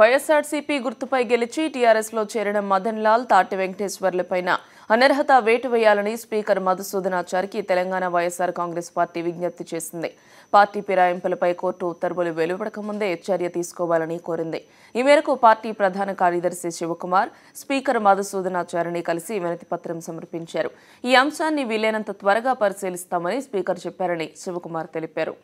వైఎస్ఆర్సీపీ గుర్తుపై గెలిచి టీఆర్ఎస్లో చేరిన మదన్ లాల్ తాటి వెంకటేశ్వర్లపైన అనర్హత వేటు వేయాలని స్పీకర్ మధుసూదనాచారికి తెలంగాణ వైఎస్ఆర్ కాంగ్రెస్ పార్టీ విజ్ఞప్తి చేసింది పార్టీ ఫిరాయింపులపై కోర్టు ఉత్తర్వులు వెలువడకముందే చర్య తీసుకోవాలని కోరింది ఈ మేరకు పార్టీ ప్రధాన కార్యదర్శి శివకుమార్ స్పీకర్ మధుసూదనాచారిని కలిసి పత్రం సమర్పించారు ఈ అంశాన్ని వీలైనంత త్వరగా పరిశీలిస్తామని స్పీకర్ చెప్పారని శివకుమార్ తెలిపారు